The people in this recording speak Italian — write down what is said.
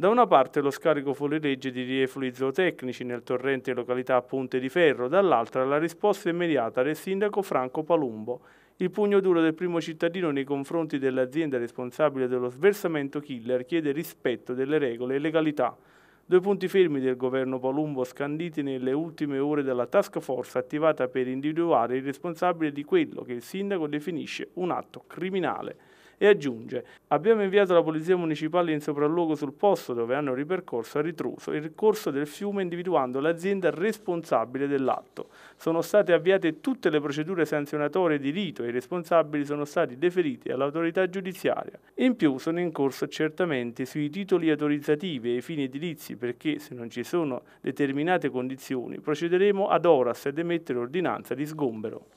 Da una parte lo scarico fuorilegge di rieflui zootecnici nel torrente località Ponte di Ferro, dall'altra la risposta immediata del sindaco Franco Palumbo, il pugno duro del primo cittadino nei confronti dell'azienda responsabile dello sversamento killer chiede rispetto delle regole e legalità. Due punti fermi del governo Palumbo scanditi nelle ultime ore dalla task force attivata per individuare il responsabile di quello che il sindaco definisce un atto criminale. E aggiunge, abbiamo inviato la polizia municipale in sopralluogo sul posto dove hanno ripercorso a ritruso il corso del fiume individuando l'azienda responsabile dell'atto. Sono state avviate tutte le procedure sanzionatorie di rito e i responsabili sono stati deferiti all'autorità giudiziaria. In più sono in corso accertamenti sui titoli autorizzativi e i fini edilizi perché se non ci sono determinate condizioni procederemo ad horas ed emettere ordinanza di sgombero.